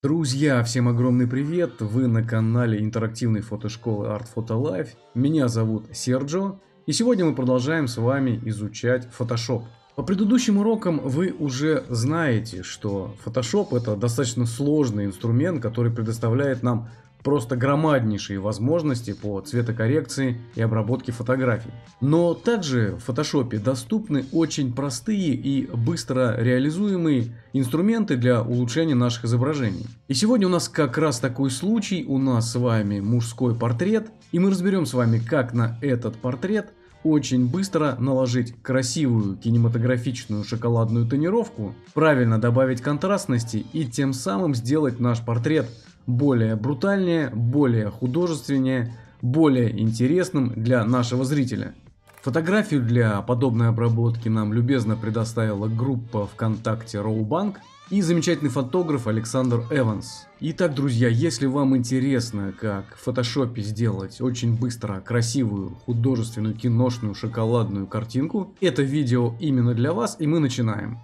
Друзья, всем огромный привет! Вы на канале интерактивной фотошколы Art Photo Life. Меня зовут Серджо, и сегодня мы продолжаем с вами изучать Photoshop. По предыдущим урокам вы уже знаете, что Photoshop это достаточно сложный инструмент, который предоставляет нам просто громаднейшие возможности по цветокоррекции и обработке фотографий. Но также в Photoshop доступны очень простые и быстро реализуемые инструменты для улучшения наших изображений. И сегодня у нас как раз такой случай, у нас с вами мужской портрет, и мы разберем с вами, как на этот портрет очень быстро наложить красивую кинематографичную шоколадную тонировку, правильно добавить контрастности и тем самым сделать наш портрет более брутальнее, более художественнее, более интересным для нашего зрителя. Фотографию для подобной обработки нам любезно предоставила группа ВКонтакте Роубанк и замечательный фотограф Александр Эванс. Итак, друзья, если вам интересно, как в фотошопе сделать очень быстро красивую, художественную, киношную, шоколадную картинку, это видео именно для вас, и мы начинаем.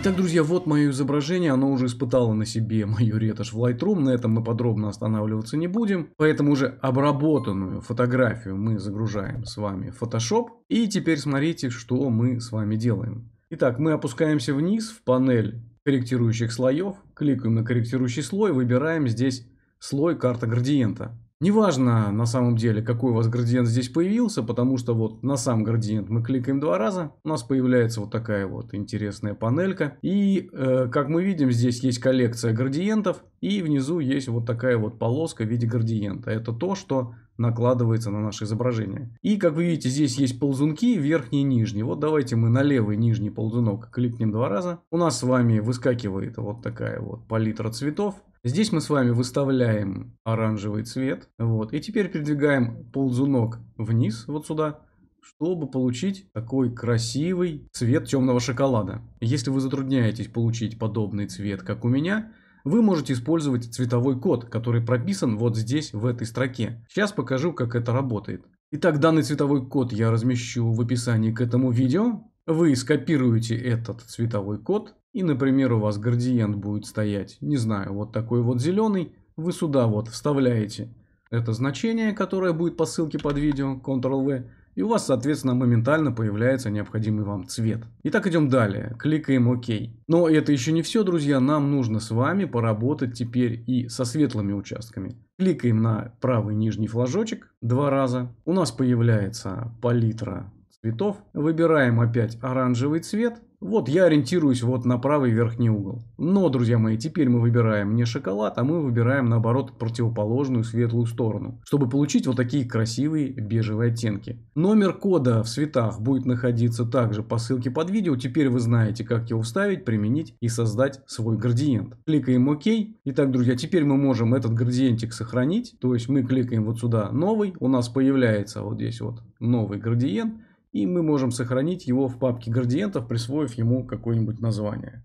Итак, друзья, вот мое изображение, оно уже испытало на себе мою ретушь в Lightroom, на этом мы подробно останавливаться не будем, поэтому уже обработанную фотографию мы загружаем с вами в Photoshop, и теперь смотрите, что мы с вами делаем. Итак, мы опускаемся вниз в панель корректирующих слоев, кликаем на корректирующий слой, выбираем здесь слой карта градиента. Неважно на самом деле, какой у вас градиент здесь появился, потому что вот на сам градиент мы кликаем два раза, у нас появляется вот такая вот интересная панелька. И э, как мы видим, здесь есть коллекция градиентов и внизу есть вот такая вот полоска в виде градиента. Это то, что накладывается на наше изображение. И как вы видите, здесь есть ползунки верхний и нижний. Вот давайте мы на левый нижний ползунок кликнем два раза. У нас с вами выскакивает вот такая вот палитра цветов. Здесь мы с вами выставляем оранжевый цвет. Вот. И теперь передвигаем ползунок вниз, вот сюда чтобы получить такой красивый цвет темного шоколада. Если вы затрудняетесь получить подобный цвет, как у меня, вы можете использовать цветовой код, который прописан вот здесь, в этой строке. Сейчас покажу, как это работает. Итак, данный цветовой код я размещу в описании к этому видео. Вы скопируете этот цветовой код, и, например, у вас градиент будет стоять, не знаю, вот такой вот зеленый, вы сюда вот вставляете это значение, которое будет по ссылке под видео, Ctrl-V, и у вас, соответственно, моментально появляется необходимый вам цвет. Итак, идем далее. Кликаем ОК. Но это еще не все, друзья. Нам нужно с вами поработать теперь и со светлыми участками. Кликаем на правый нижний флажочек два раза. У нас появляется палитра цветов. Выбираем опять оранжевый цвет вот я ориентируюсь вот на правый верхний угол. Но, друзья мои, теперь мы выбираем не шоколад, а мы выбираем наоборот противоположную светлую сторону, чтобы получить вот такие красивые бежевые оттенки. Номер кода в цветах будет находиться также по ссылке под видео. Теперь вы знаете, как его вставить, применить и создать свой градиент. Кликаем ОК. Итак, друзья, теперь мы можем этот градиентик сохранить. То есть мы кликаем вот сюда новый. У нас появляется вот здесь вот новый градиент и мы можем сохранить его в папке градиентов, присвоив ему какое-нибудь название.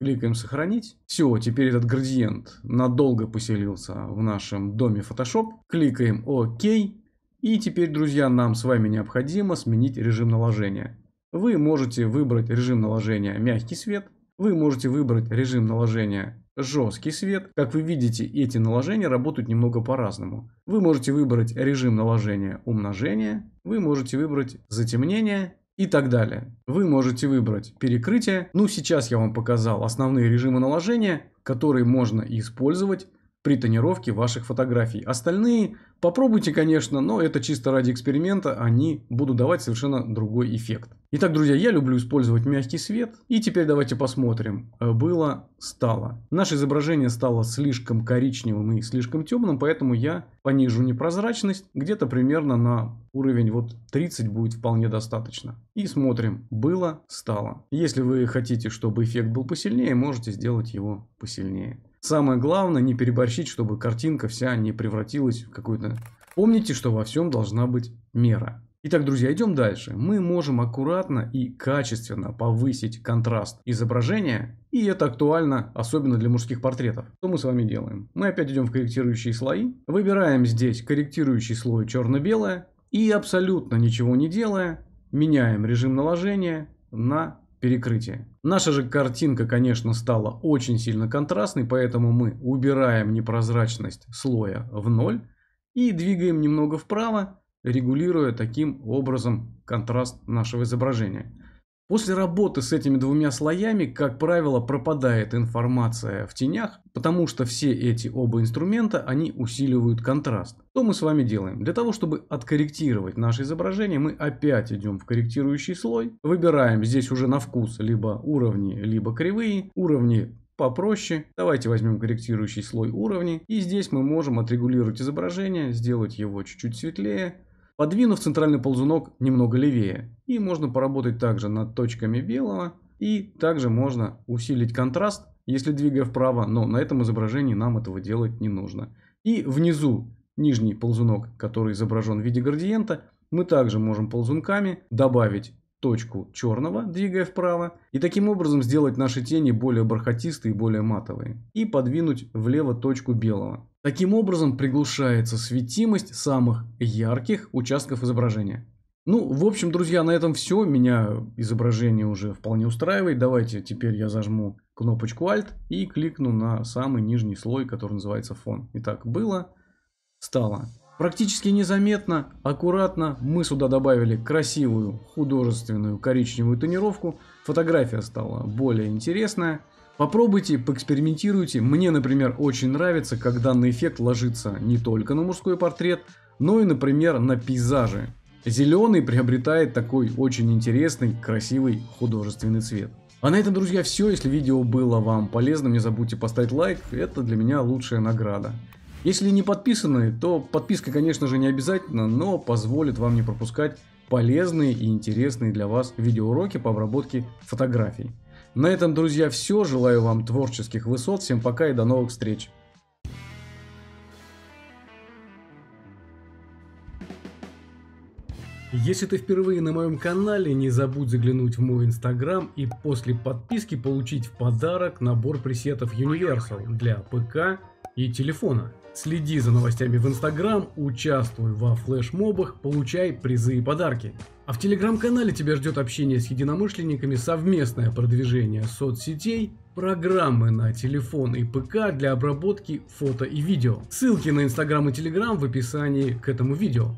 Кликаем «Сохранить». Все, теперь этот градиент надолго поселился в нашем доме Photoshop. Кликаем «Ок». И теперь, друзья, нам с вами необходимо сменить режим наложения. Вы можете выбрать режим наложения «Мягкий свет». Вы можете выбрать режим наложения жесткий свет. Как вы видите, эти наложения работают немного по-разному. Вы можете выбрать режим наложения умножения, вы можете выбрать затемнение и так далее. Вы можете выбрать перекрытие. Ну, сейчас я вам показал основные режимы наложения, которые можно использовать при тонировке ваших фотографий. Остальные попробуйте, конечно, но это чисто ради эксперимента, они будут давать совершенно другой эффект. Итак, друзья, я люблю использовать мягкий свет. И теперь давайте посмотрим. Э, было, стало. Наше изображение стало слишком коричневым и слишком темным, поэтому я понижу непрозрачность. Где-то примерно на уровень вот 30 будет вполне достаточно. И смотрим. Было, стало. Если вы хотите, чтобы эффект был посильнее, можете сделать его посильнее. Самое главное, не переборщить, чтобы картинка вся не превратилась в какую-то... Помните, что во всем должна быть мера. Итак, друзья, идем дальше. Мы можем аккуратно и качественно повысить контраст изображения. И это актуально, особенно для мужских портретов. Что мы с вами делаем? Мы опять идем в корректирующие слои. Выбираем здесь корректирующий слой черно-белое. И абсолютно ничего не делая, меняем режим наложения на перекрытие. Наша же картинка, конечно, стала очень сильно контрастной, поэтому мы убираем непрозрачность слоя в ноль и двигаем немного вправо, регулируя таким образом контраст нашего изображения. После работы с этими двумя слоями, как правило, пропадает информация в тенях, потому что все эти оба инструмента, они усиливают контраст. Что мы с вами делаем? Для того, чтобы откорректировать наше изображение, мы опять идем в корректирующий слой, выбираем здесь уже на вкус либо уровни, либо кривые, уровни попроще. Давайте возьмем корректирующий слой уровней. И здесь мы можем отрегулировать изображение, сделать его чуть-чуть светлее, Подвинув центральный ползунок немного левее. И можно поработать также над точками белого. И также можно усилить контраст, если двигая вправо, но на этом изображении нам этого делать не нужно. И внизу нижний ползунок, который изображен в виде градиента, мы также можем ползунками добавить точку черного, двигая вправо, и таким образом сделать наши тени более бархатистые и более матовые, и подвинуть влево точку белого. Таким образом приглушается светимость самых ярких участков изображения. Ну, в общем, друзья, на этом все. Меня изображение уже вполне устраивает. Давайте теперь я зажму кнопочку Alt и кликну на самый нижний слой, который называется фон. Итак, было, стало. Практически незаметно, аккуратно мы сюда добавили красивую художественную коричневую тонировку. Фотография стала более интересная. Попробуйте, поэкспериментируйте. Мне, например, очень нравится, как данный эффект ложится не только на мужской портрет, но и, например, на пейзажи. Зеленый приобретает такой очень интересный, красивый художественный цвет. А на этом, друзья, все. Если видео было вам полезным, не забудьте поставить лайк. Это для меня лучшая награда. Если не подписаны, то подписка, конечно же, не обязательно, но позволит вам не пропускать полезные и интересные для вас видеоуроки по обработке фотографий. На этом, друзья, все. Желаю вам творческих высот. Всем пока и до новых встреч. Если ты впервые на моем канале, не забудь заглянуть в мой инстаграм и после подписки получить в подарок набор пресетов Universal для ПК и телефона. Следи за новостями в инстаграм, участвуй во флешмобах, получай призы и подарки. А в телеграм-канале тебя ждет общение с единомышленниками, совместное продвижение соцсетей, программы на телефон и ПК для обработки фото и видео. Ссылки на инстаграм и телеграм в описании к этому видео.